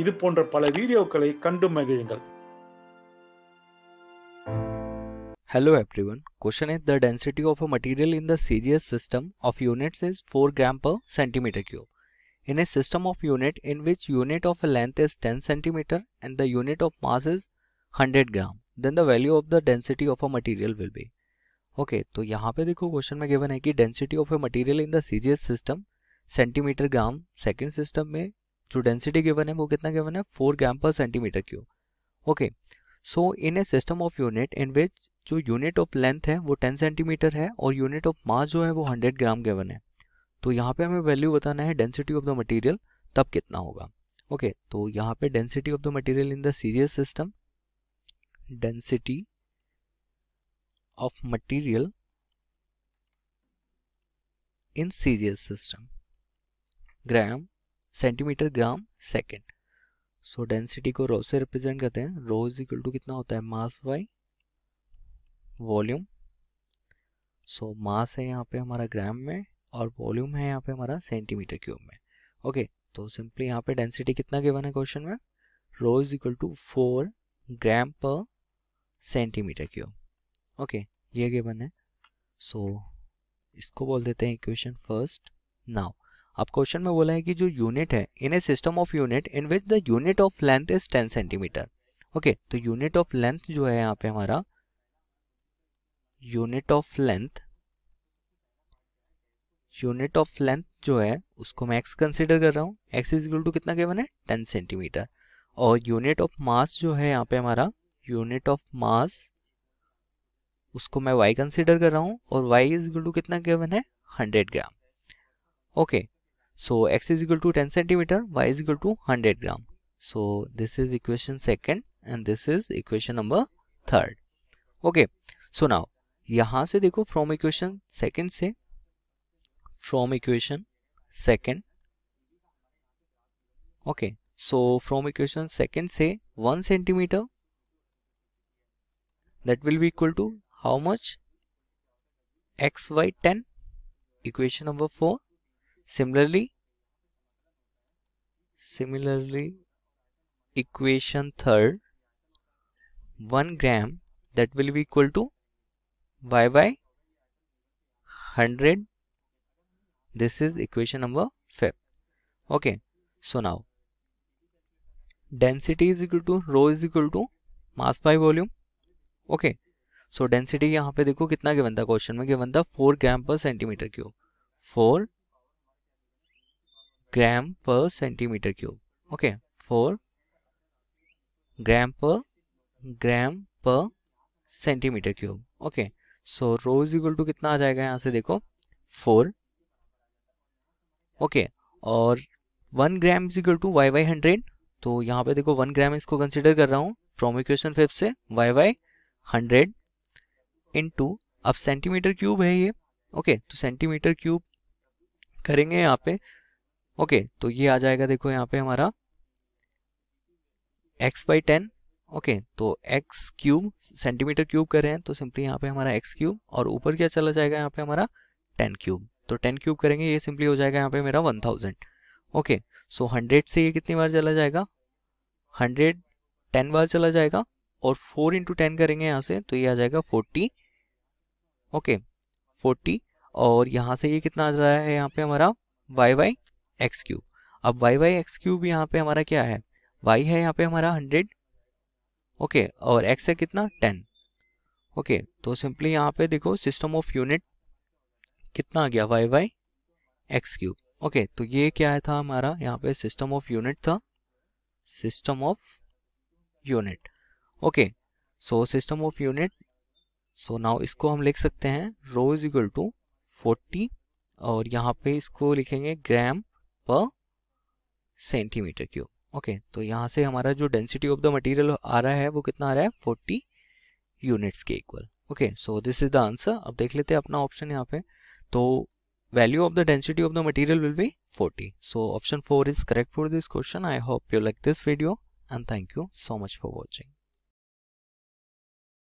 இது பல வீடியோக்களை கண்டு மகிழுங்கள் Hello everyone. Question is the density of a material in the CGS system of units is 4 gram per centimeter cube. In a system of unit in which unit of length is 10 centimeter and the unit of mass is 100 gram, then the value of the density of a material will be. okay, तो यहाँ पे देखो question में given है कि density of a material in the CGS system centimetre gram second system में जो density given है वो कितना गिवन है four gram per centimetre cube okay so in a system of unit in which जो यूनिट ऑफ लेंथ है वो ten centimetre है और यूनिट ऑफ मास जो है वो हंड्रेड ग्राम गिवन है तो यहाँ पे हमें वैल्यू बताना है डेंसिटी ऑफ द मटेरियल तब कितना होगा ओके okay, तो यहाँ पे density of the material in the CGS system density of material in CGS system gram centimetre gram second so density को रो से रिप्रेजेंट करते हैं रो इज इक्वल टू कितना होता है मास बाई वॉल्यूम सो मास है यहाँ पे हमारा ग्राम में और वॉल्यूम है यहाँ पे हमारा सेंटीमीटर क्यूब में ओके okay, तो सिंपली यहाँ पे डेंसिटी कितना गिवन है क्वेश्चन में rho is equal to four gram per centimetre cube okay ये गिवन है सो so, इसको बोल देते हैं इक्वेशन फर्स्ट नाउ अब क्वेश्चन में बोला है कि जो यूनिट है in a system of unit in which the unit of length is ten centimetre okay तो यूनिट ऑफ लेंथ जो है यहाँ पे हमारा unit of length unit of length जो है उसको मैं एक्स कंसिडर कर रहा हूँ एक्स इज इक्वल टू कितना गिवन है टेन सेंटीमीटर और यूनिट ऑफ मास जो है यहाँ पे हमारा यूनिट ऑफ मास उसको मैं वाई कंसिडर कर रहा हूँ और वाई इज इक्वल टू कितना गिवन है hundred gram okay So x is equal to 10 centimeter, y is equal to 100 gram. So this is equation second and this is equation number third. Okay. So now यहाँ from equation second, equation second से from equation second okay so from equation second से that will be equal to how much xy 10 equation number 4 similarly similarly equation third 1 gram that will be equal to y by 100 this is equation number 5 okay so now density is equal to rho is equal to mass by volume okay so density यहाँ पे देखो कितना given था question में given था four gram per centimetre cube four gram per centimetre cube okay four gram per gram per centimetre cube okay so rho is equal to कितना आ जाएगा यहां से देखो फोर ओके okay, और one gram is equal to y y hundred तो यहां पे देखो वन ग्राम इसको कंसिडर कर रहा हूं फ्रॉम इक्वेशन फिफ्थ से y y hundred into अब सेंटीमीटर क्यूब है ये ओके okay, तो सेंटीमीटर क्यूब करेंगे यहाँ पे ओके तो ये आ जाएगा देखो यहाँ पे हमारा एक्स बाई टेन ओके तो एक्स क्यूब सेंटीमीटर क्यूब कर रहे हैं तो सिंपली यहाँ पे हमारा एक्स क्यूब और ऊपर क्या चला जाएगा यहाँ पे हमारा टेन क्यूब तो टेन क्यूब करेंगे ये सिंपली हो जाएगा यहाँ पे मेरा one thousand okay so hundred से ये कितनी बार चला जाएगा हंड्रेड टेन बार चला जाएगा और फोर इंटू टेन करेंगे यहाँ से तो ये आ जाएगा फोर्टी ओके फोर्टी और यहाँ से ये कितना आ रहा है यहाँ पे हमारा वाई वाई एक्स क्यूब अब वाई वाई एक्स क्यूब यहाँ पे हमारा क्या है वाई है यहाँ पे हमारा हंड्रेड ओके okay, और एक्स है कितना टेन ओके okay, तो सिंपली यहाँ पे देखो सिस्टम ऑफ यूनिट कितना आ गया y y x cube okay तो ये क्या है था हमारा यहाँ पे सिस्टम ऑफ यूनिट था system of unit okay so system of unit so now इसको हम लिख सकते हैं rho is equal to forty और यहाँ पे इसको लिखेंगे ग्राम पर सेंटीमीटर क्यूब ओके तो यहां से हमारा जो डेंसिटी ऑफ द मटेरियल आ रहा है वो कितना आ रहा है फोर्टी यूनिट्स के equal okay so this is the answer अब देख लेते हैं अपना ऑप्शन यहाँ पे तो value of the density of the material will be forty so option four is correct for this question I hope you like this video and thank you so much for watching